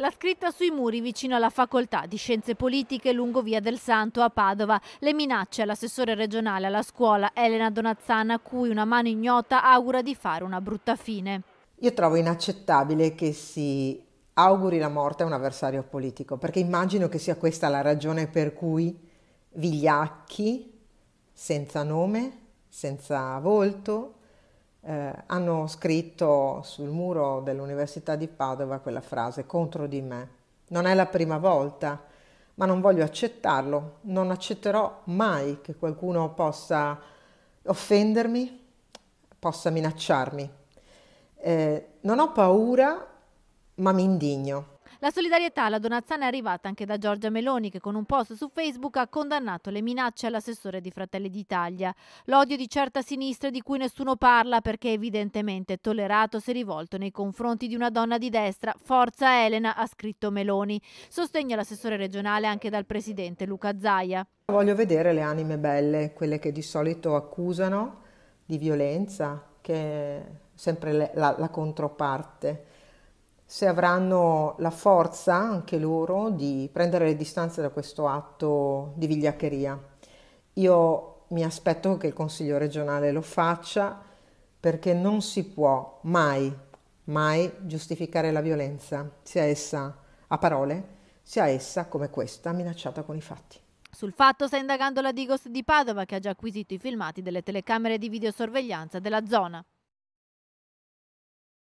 La scritta sui muri vicino alla facoltà di scienze politiche lungo via del Santo a Padova, le minacce all'assessore regionale alla scuola Elena Donazzana a cui una mano ignota augura di fare una brutta fine. Io trovo inaccettabile che si auguri la morte a un avversario politico perché immagino che sia questa la ragione per cui vigliacchi, senza nome, senza volto, eh, hanno scritto sul muro dell'Università di Padova quella frase contro di me. Non è la prima volta, ma non voglio accettarlo, non accetterò mai che qualcuno possa offendermi, possa minacciarmi. Eh, non ho paura, ma mi indigno. La solidarietà alla Donazzana è arrivata anche da Giorgia Meloni che con un post su Facebook ha condannato le minacce all'assessore di Fratelli d'Italia. L'odio di certa sinistra di cui nessuno parla perché evidentemente è tollerato se rivolto nei confronti di una donna di destra. Forza Elena, ha scritto Meloni. Sostegno all'assessore regionale anche dal presidente Luca Zaia. Voglio vedere le anime belle, quelle che di solito accusano di violenza, che è sempre la, la controparte se avranno la forza anche loro di prendere le distanze da questo atto di vigliaccheria. Io mi aspetto che il Consiglio regionale lo faccia perché non si può mai, mai giustificare la violenza, sia essa a parole, sia essa come questa minacciata con i fatti. Sul fatto sta indagando la Digos di Padova che ha già acquisito i filmati delle telecamere di videosorveglianza della zona.